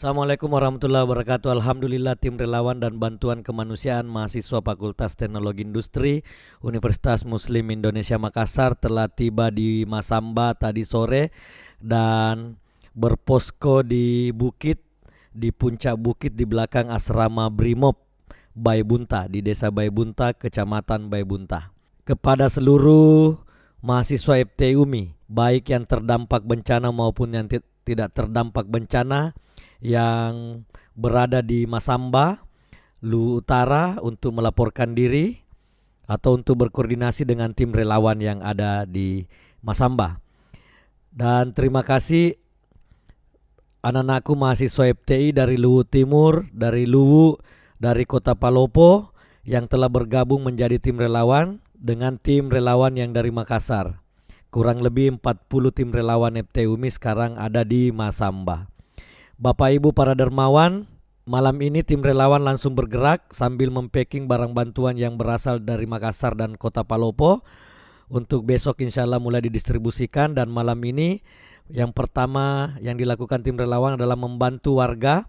Assalamualaikum warahmatullahi wabarakatuh. Alhamdulillah tim relawan dan bantuan kemanusiaan mahasiswa Fakultas Teknologi Industri Universitas Muslim Indonesia Makassar telah tiba di Masamba tadi sore dan berposko di bukit di puncak bukit di belakang asrama Brimob Baibunta di Desa Baibunta, Kecamatan Baibunta. Kepada seluruh mahasiswa FTUMI, baik yang terdampak bencana maupun yang tidak terdampak bencana, yang berada di Masamba, Lu Utara untuk melaporkan diri atau untuk berkoordinasi dengan tim relawan yang ada di Masamba. Dan terima kasih anak-anakku mahasiswa FTI dari Luwu Timur, dari Luwu, dari Kota Palopo yang telah bergabung menjadi tim relawan dengan tim relawan yang dari Makassar. Kurang lebih 40 tim relawan FTUMI sekarang ada di Masamba. Bapak Ibu para dermawan, malam ini tim relawan langsung bergerak sambil mempacking barang bantuan yang berasal dari Makassar dan Kota Palopo untuk besok insya Allah mulai didistribusikan dan malam ini yang pertama yang dilakukan tim relawan adalah membantu warga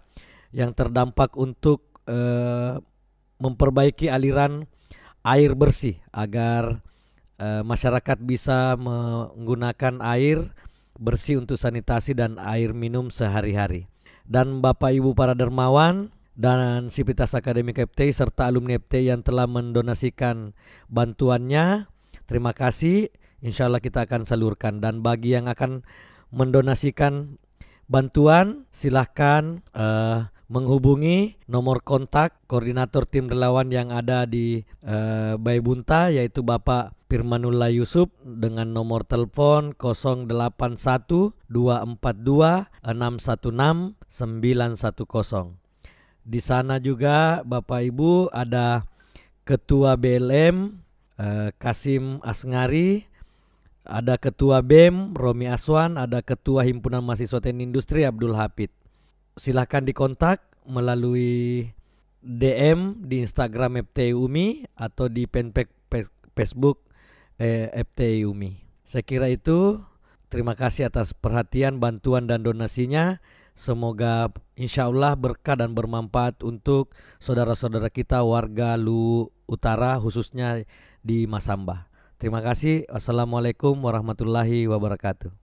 yang terdampak untuk eh, memperbaiki aliran air bersih agar eh, masyarakat bisa menggunakan air bersih untuk sanitasi dan air minum sehari-hari dan Bapak Ibu para dermawan dan Sivitas Akademik KPT serta alumni KPT yang telah mendonasikan bantuannya. Terima kasih. Insya Allah kita akan salurkan dan bagi yang akan mendonasikan bantuan silahkan uh, menghubungi nomor kontak koordinator tim relawan yang ada di uh, Bunta, yaitu Bapak Firmanullah Yusuf dengan nomor telepon 081242616910. Di sana juga Bapak Ibu ada Ketua BLM eh, Kasim Asngari, ada Ketua BEM Romi Aswan, ada Ketua Himpunan Mahasiswa Teknik Industri Abdul Hafid. Silahkan dikontak melalui DM di Instagram Umi atau di fanpage Facebook eh, Saya kira itu. Terima kasih atas perhatian, bantuan dan donasinya. Semoga insya Allah berkah dan bermanfaat untuk saudara-saudara kita warga Lu Utara khususnya di Masamba. Terima kasih. Assalamualaikum warahmatullahi wabarakatuh.